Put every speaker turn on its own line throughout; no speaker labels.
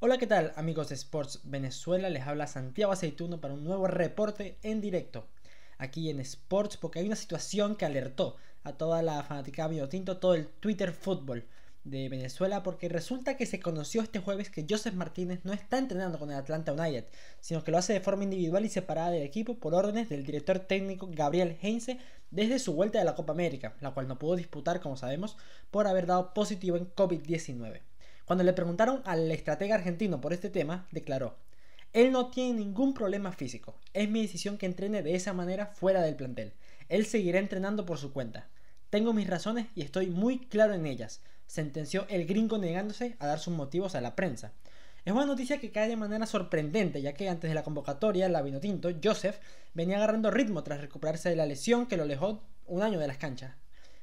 Hola, ¿qué tal amigos de Sports Venezuela? Les habla Santiago Aceituno para un nuevo reporte en directo aquí en Sports porque hay una situación que alertó a toda la fanática tinto todo el Twitter fútbol de Venezuela porque resulta que se conoció este jueves que Joseph Martínez no está entrenando con el Atlanta United, sino que lo hace de forma individual y separada del equipo por órdenes del director técnico Gabriel Heinze desde su vuelta de la Copa América, la cual no pudo disputar como sabemos por haber dado positivo en COVID-19. Cuando le preguntaron al estratega argentino por este tema, declaró, él no tiene ningún problema físico, es mi decisión que entrene de esa manera fuera del plantel, él seguirá entrenando por su cuenta. Tengo mis razones y estoy muy claro en ellas, sentenció el gringo negándose a dar sus motivos a la prensa. Es una noticia que cae de manera sorprendente, ya que antes de la convocatoria, la Vinotinto, Joseph, venía agarrando ritmo tras recuperarse de la lesión que lo alejó un año de las canchas.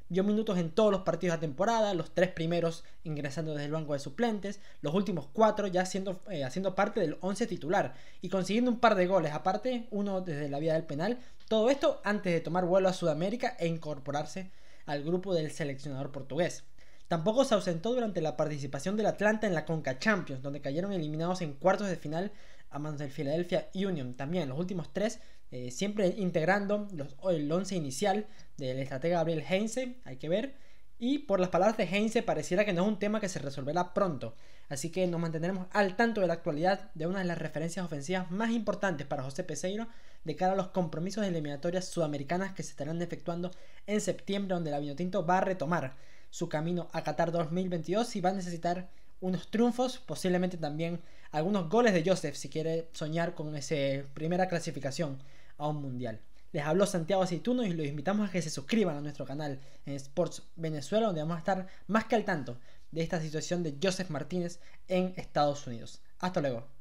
Dio minutos en todos los partidos de la temporada, los tres primeros ingresando desde el banco de suplentes, los últimos cuatro ya siendo, eh, haciendo parte del once titular y consiguiendo un par de goles, aparte uno desde la vía del penal, todo esto antes de tomar vuelo a Sudamérica e incorporarse al grupo del seleccionador portugués. Tampoco se ausentó durante la participación del Atlanta en la Conca Champions, donde cayeron eliminados en cuartos de final a manos del Philadelphia Union. También los últimos tres, eh, siempre integrando el once inicial del estratega Gabriel Heinze, hay que ver. Y por las palabras de Heinze, pareciera que no es un tema que se resolverá pronto. Así que nos mantendremos al tanto de la actualidad de una de las referencias ofensivas más importantes para José Peseiro de cara a los compromisos de eliminatorias sudamericanas que se estarán efectuando en septiembre, donde la Vinotinto va a retomar su camino a Qatar 2022 y va a necesitar unos triunfos, posiblemente también algunos goles de Joseph si quiere soñar con esa primera clasificación a un mundial. Les habló Santiago Aceituno y los invitamos a que se suscriban a nuestro canal en Sports Venezuela, donde vamos a estar más que al tanto de esta situación de Joseph Martínez en Estados Unidos. Hasta luego.